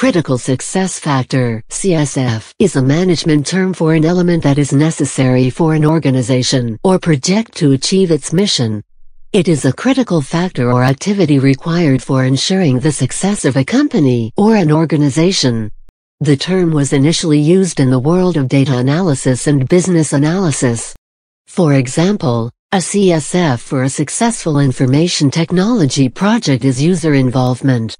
Critical Success Factor CSF, is a management term for an element that is necessary for an organization or project to achieve its mission. It is a critical factor or activity required for ensuring the success of a company or an organization. The term was initially used in the world of data analysis and business analysis. For example, a CSF for a successful information technology project is user involvement.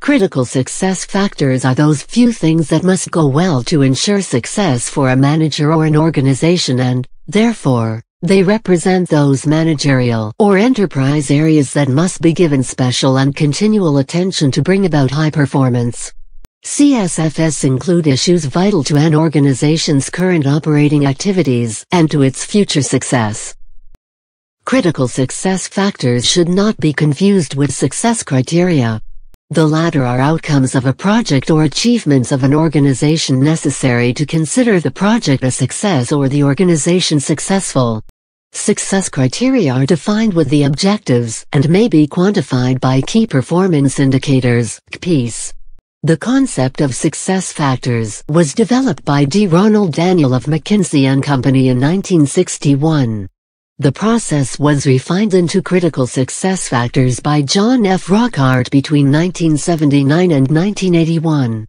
Critical success factors are those few things that must go well to ensure success for a manager or an organization and, therefore, they represent those managerial or enterprise areas that must be given special and continual attention to bring about high performance. CSFS include issues vital to an organization's current operating activities and to its future success. Critical success factors should not be confused with success criteria, the latter are outcomes of a project or achievements of an organization necessary to consider the project a success or the organization successful. Success criteria are defined with the objectives and may be quantified by key performance indicators (KPIs). The concept of success factors was developed by D. Ronald Daniel of McKinsey & Company in 1961. The process was refined into critical success factors by John F. Rockhart between 1979 and 1981.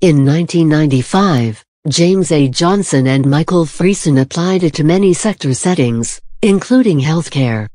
In 1995, James A. Johnson and Michael Friesen applied it to many sector settings, including healthcare,